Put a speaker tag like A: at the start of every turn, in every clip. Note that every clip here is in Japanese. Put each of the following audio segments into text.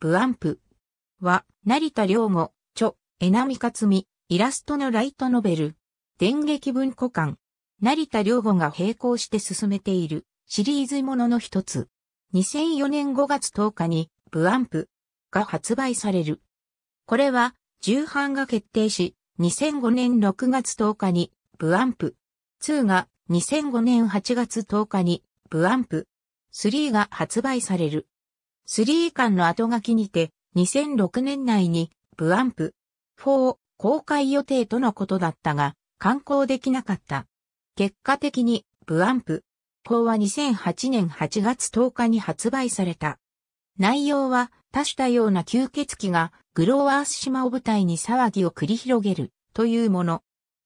A: ブアンプは、成田良吾、著、江波克美、イラストのライトノベル、電撃文庫館、成田良吾が並行して進めているシリーズものの一つ。2004年5月10日に、ブアンプが発売される。これは、重版が決定し、2005年6月10日に、ブアンプ2が2005年8月10日に、ブアンプ3が発売される。3巻の後書きにて、2006年内に、ブアンプ4公開予定とのことだったが、観光できなかった。結果的に、ブアンプ4は2008年8月10日に発売された。内容は、多種多様な吸血鬼が、グローワース島を舞台に騒ぎを繰り広げる、というもの。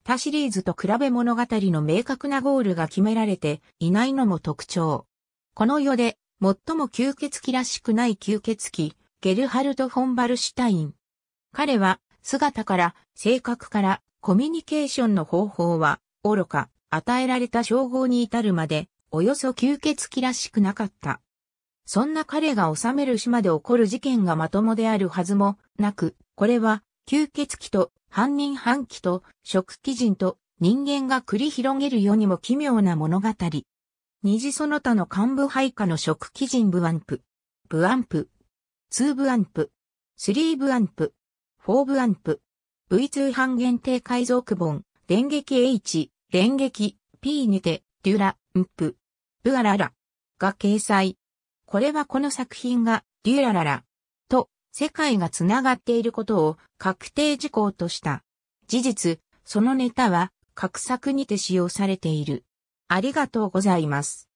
A: 他シリーズと比べ物語の明確なゴールが決められていないのも特徴。この世で最も吸血鬼らしくない吸血鬼、ゲルハルト・フォン・バルシュタイン。彼は、姿から、性格から、コミュニケーションの方法は、愚か、与えられた称号に至るまで、およそ吸血鬼らしくなかった。そんな彼が治める島で起こる事件がまともであるはずもなく、これは、吸血鬼と、犯人犯鬼と、食鬼人と、人間が繰り広げる世にも奇妙な物語。二次その他の幹部配下の食基人部アンプ、部アンプ、2部アンプ、3部アンプ、4部アンプ、V2 半限定改造区本、電撃 H、電撃 P にて、デュラ、ンプ、ブアララが掲載。これはこの作品が、デュラララと世界がつながっていることを確定事項とした。事実、そのネタは、各作にて使用されている。ありがとうござ
B: います。